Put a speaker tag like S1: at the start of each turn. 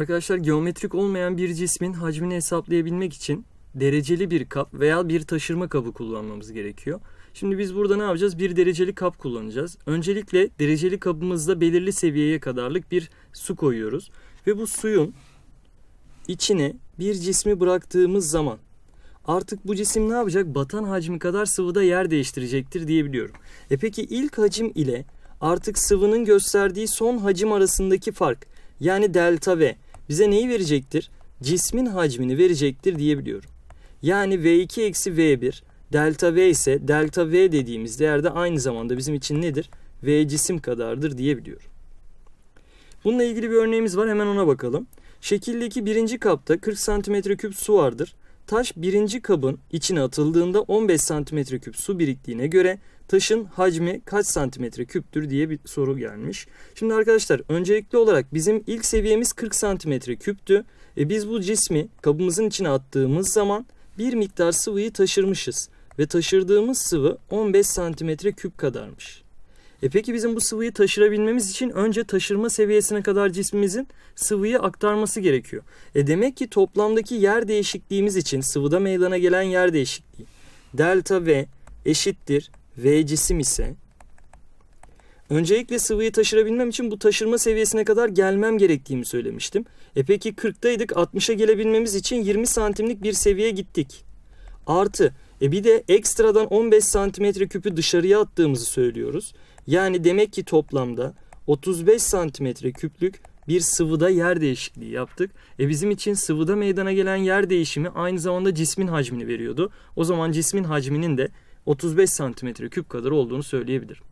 S1: Arkadaşlar geometrik olmayan bir cismin hacmini hesaplayabilmek için dereceli bir kap veya bir taşırma kabı kullanmamız gerekiyor. Şimdi biz burada ne yapacağız? Bir dereceli kap kullanacağız. Öncelikle dereceli kabımızda belirli seviyeye kadarlık bir su koyuyoruz. Ve bu suyun içine bir cismi bıraktığımız zaman artık bu cisim ne yapacak? Batan hacmi kadar sıvıda yer değiştirecektir diyebiliyorum. E peki ilk hacim ile artık sıvının gösterdiği son hacim arasındaki fark yani delta V bize neyi verecektir? Cismin hacmini verecektir diyebiliyorum. Yani V2 eksi V1 delta V ise delta V dediğimiz değerde aynı zamanda bizim için nedir? V cisim kadardır diyebiliyorum. Bununla ilgili bir örneğimiz var hemen ona bakalım. Şekildeki birinci kapta 40 cm küp su vardır. Taş birinci kabın içine atıldığında 15 santimetre küp su biriktiğine göre taşın hacmi kaç santimetre küptür diye bir soru gelmiş. Şimdi arkadaşlar öncelikli olarak bizim ilk seviyemiz 40 santimetre küptü. E biz bu cismi kabımızın içine attığımız zaman bir miktar sıvıyı taşırmışız ve taşırdığımız sıvı 15 santimetre küp kadarmış. E peki bizim bu sıvıyı taşırabilmemiz için önce taşırma seviyesine kadar cismimizin sıvıyı aktarması gerekiyor. E demek ki toplamdaki yer değişikliğimiz için sıvıda meydana gelen yer değişikliği delta V eşittir V cisim ise öncelikle sıvıyı taşırabilmem için bu taşırma seviyesine kadar gelmem gerektiğimi söylemiştim. E peki 40'taydık 60'a gelebilmemiz için 20 santimlik bir seviye gittik. Artı e bir de ekstradan 15 santimetre küpü dışarıya attığımızı söylüyoruz. Yani demek ki toplamda 35 santimetre küplük bir sıvıda yer değişikliği yaptık. E bizim için sıvıda meydana gelen yer değişimi aynı zamanda cismin hacmini veriyordu. O zaman cismin hacminin de 35 santimetre küp kadar olduğunu söyleyebilirim.